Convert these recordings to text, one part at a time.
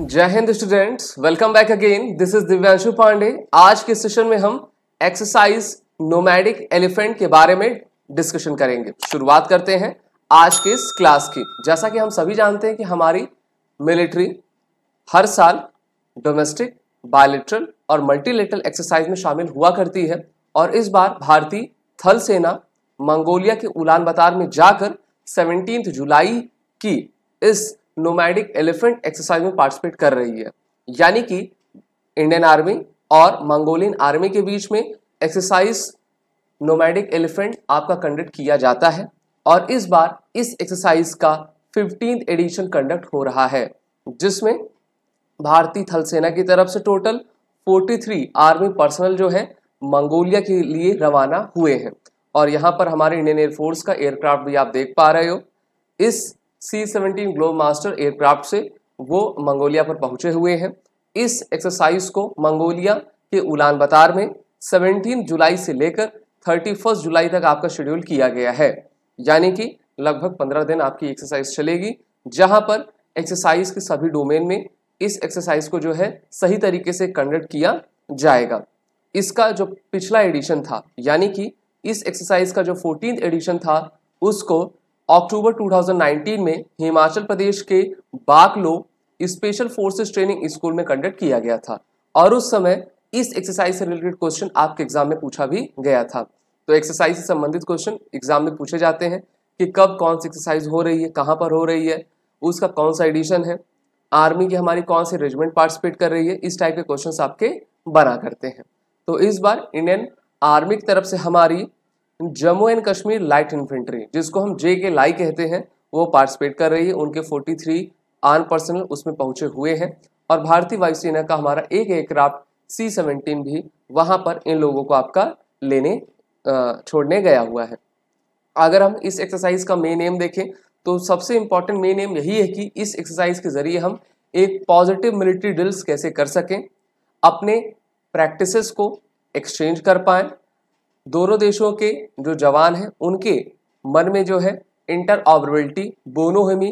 जय हिंद students welcome back again this is Divyanshu Pandey आज के सेशन में हम एक्सरसाइज नोमैडिक एलिफेंट के बारे में डिस्कशन करेंगे शुरुआत करते हैं आज के इस क्लास की जैसा कि हम सभी जानते हैं कि हमारी मिलिट्री हर साल डोमेस्टिक बायोलिट्रल और मल्टीलेटरल एक्सरसाइज में शामिल हुआ करती है और इस बार भारतीय थल सेना मंगोलिया के उलान बतार में जाकर सेवनटीन जुलाई की इस नोमैडिक एलिफेंट एक्सरसाइज में पार्टिसिपेट कर रही है यानी कि इंडियन आर्मी और मंगोलियन आर्मी के बीच में एक्सरसाइज नोमैडिक एलिफेंट आपका कंडक्ट किया जाता है और इस बार इस एक्सरसाइज का फिफ्टीन एडिशन कंडक्ट हो रहा है जिसमें भारतीय थल सेना की तरफ से टोटल 43 आर्मी पर्सनल जो है मंगोलिया के लिए रवाना हुए हैं और यहाँ पर हमारे इंडियन एयरफोर्स का एयरक्राफ्ट भी आप देख पा रहे हो इस C seventeen Globemaster aircraft से वो मंगोलिया पर पहुंचे हुए हैं इस एक्सरसाइज को मंगोलिया के उलान बतार में 17 जुलाई से लेकर 31 जुलाई तक आपका शेड्यूल किया गया है यानी कि लगभग 15 दिन आपकी एक्सरसाइज चलेगी जहां पर एक्सरसाइज के सभी डोमेन में इस एक्सरसाइज को जो है सही तरीके से कंडक्ट किया जाएगा इसका जो पिछला एडिशन था यानी कि इस एक्सरसाइज का जो फोर्टीन एडिशन था उसको अक्टूबर 2019 में हिमाचल प्रदेश के Bakloh special forces training school में कंडक्ट किया गया था और उस समय इस एक्सरसाइज से रिलेटेड क्वेश्चन आपके एग्जाम में पूछा भी गया था तो एक्सरसाइज से संबंधित क्वेश्चन एग्जाम में पूछे जाते हैं कि कब कौन सी एक्सरसाइज हो रही है कहाँ पर हो रही है उसका कौन सा एडिशन है आर्मी की हमारी कौन सी रेजिमेंट पार्टिसिपेट कर रही है इस टाइप के क्वेश्चन आपके बना करते हैं तो इस बार इंडियन आर्मी की तरफ से हमारी Jammu and Kashmir light infantry जिसको हम जे के लाई कहते हैं वो पार्टिसिपेट कर रही है उनके 43 आर्म पर्सनल उसमें पहुंचे हुए हैं और भारतीय वायुसेना का हमारा एक एयरक्राफ्ट सी सेवेंटीन भी वहां पर इन लोगों को आपका लेने छोड़ने गया हुआ है अगर हम इस एक्सरसाइज का मेन एम देखें तो सबसे इंपॉर्टेंट मेन एम यही है कि इस एक्सरसाइज के जरिए हम एक पॉजिटिव मिलिट्री ड्रिल्स कैसे कर सकें अपने प्रैक्टिसेस को एक्सचेंज कर पाएँ दोनों देशों के जो जवान हैं उनके मन में जो है इंटर ऑबरेबिलिटी बोनोहमी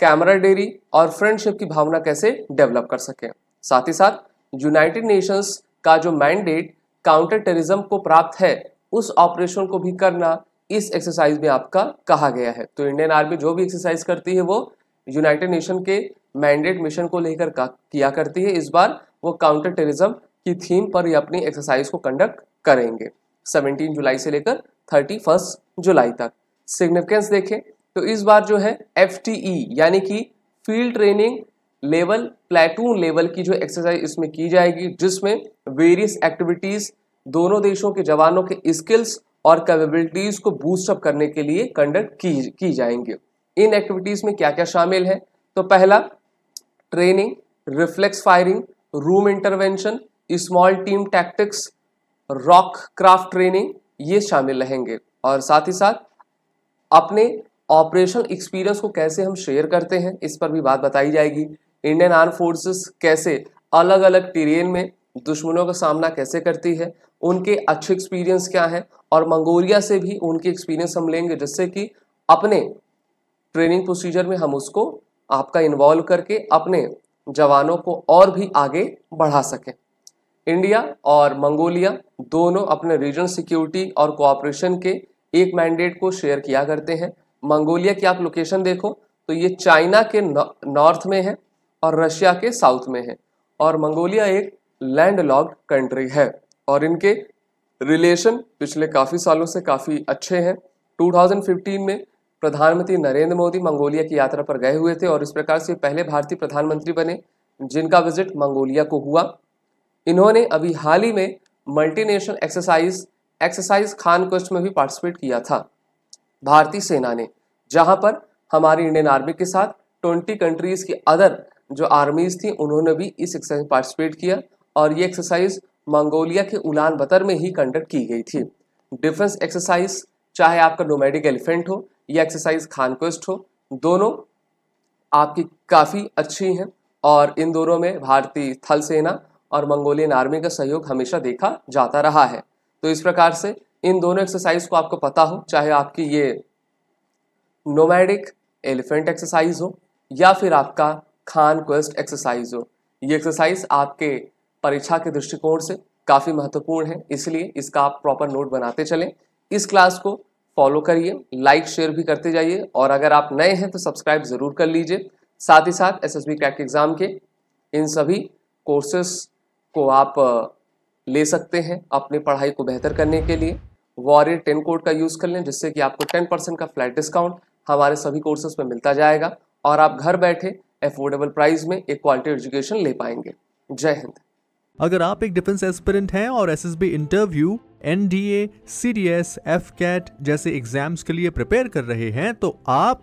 कैमराडेरी और फ्रेंडशिप की भावना कैसे डेवलप कर सकें साथ ही साथ यूनाइटेड नेशंस का जो मैंडेट काउंटर टेररिज्म को प्राप्त है उस ऑपरेशन को भी करना इस एक्सरसाइज में आपका कहा गया है तो इंडियन आर्मी जो भी एक्सरसाइज करती है वो यूनाइटेड नेशन के मैंडेट मिशन को लेकर किया करती है इस बार वो काउंटर टेररिज्म की थीम पर ही अपनी एक्सरसाइज को कंडक्ट करेंगे सेवनटीन जुलाई से लेकर फर्स्ट जुलाई तक सिग्निफिकेंस देखें तो इस बार जो है एफ e, यानी कि field training level platoon level की जो एक्सरसाइज इसमें की जाएगी जिसमें वेरियस एक्टिविटीज़ दोनों देशों के जवानों के स्किल्स और कैपेबिलिटीज़ को बूस्टअप करने के लिए कंडक्ट की की जाएंगे इन एक्टिविटीज़ में क्या क्या शामिल है तो पहला training reflex firing room intervention small team tactics rock craft training ये शामिल रहेंगे और साथ ही साथ अपने ऑपरेशनल एक्सपीरियंस को कैसे हम शेयर करते हैं इस पर भी बात बताई जाएगी इंडियन आर्म फोर्सेस कैसे अलग अलग टीरियन में दुश्मनों का सामना कैसे करती है उनके अच्छे एक्सपीरियंस क्या हैं और मंगोलिया से भी उनके एक्सपीरियंस हम लेंगे जिससे कि अपने ट्रेनिंग प्रोसीजर में हम उसको आपका इन्वॉल्व करके अपने जवानों को और भी आगे बढ़ा सकें इंडिया और मंगोलिया दोनों अपने रीजन सिक्योरिटी और कोऑपरेशन के एक मैंडेट को शेयर किया करते हैं मंगोलिया की आप लोकेशन देखो तो ये चाइना के नॉर्थ में है और रशिया के साउथ में है और मंगोलिया एक लैंड लॉक्ड कंट्री है और इनके रिलेशन पिछले काफ़ी सालों से काफ़ी अच्छे हैं 2015 में प्रधानमंत्री नरेंद्र मोदी मंगोलिया की यात्रा पर गए हुए थे और इस प्रकार से पहले भारतीय प्रधानमंत्री बने जिनका विजिट मंगोलिया को हुआ इन्होंने अभी हाल ही में multinational exercise exercise Khaan Quest में भी पार्टिसिपेट किया था भारतीय सेना ने जहां पर हमारी इंडियन आर्मी के साथ ट्वेंटी कंट्रीज की अदर जो आर्मीज थी उन्होंने भी इस एक्सरसाइज में पार्टिसिपेट किया और ये एक्सरसाइज मंगोलिया के उलान बतर में ही कंडक्ट की गई थी डिफेंस एक्सरसाइज चाहे आपका नोमेडिक एलिफेंट हो या एक्सरसाइज खान कोस्ट हो दोनों आपकी काफ़ी अच्छी हैं और इन दोनों में भारतीय थल सेना और मंगोलियन आर्मी का सहयोग हमेशा देखा जाता रहा है तो इस प्रकार से इन दोनों एक्सरसाइज को आपको पता हो चाहे आपकी ये नोमैडिक एलिफेंट एक्सरसाइज हो या फिर आपका खान क्वेस्ट एक्सरसाइज हो ये एक्सरसाइज आपके परीक्षा के दृष्टिकोण से काफ़ी महत्वपूर्ण है इसलिए इसका आप प्रॉपर नोट बनाते चलें इस क्लास को फॉलो करिए लाइक शेयर भी करते जाइए और अगर आप नए हैं तो सब्सक्राइब ज़रूर कर लीजिए साथ ही साथ एस एस क्रैक एग्ज़ाम के इन सभी कोर्सेस को आप ले सकते हैं अपनी पढ़ाई को बेहतर करने के लिए वॉरियर टेन कोड का यूज़ कर लें जिससे कि आपको टेन परसेंट का फ्लैट डिस्काउंट हमारे सभी कोर्सेज में मिलता जाएगा और आप घर बैठे एफोर्डेबल प्राइस में एक क्वालिटी एजुकेशन ले पाएंगे जय हिंद अगर आप एक डिफेंस एस्पिरेंट हैं और S interview N D A C D S S कैट जैसे एग्जाम्स के लिए प्रिपेयर कर रहे हैं तो आप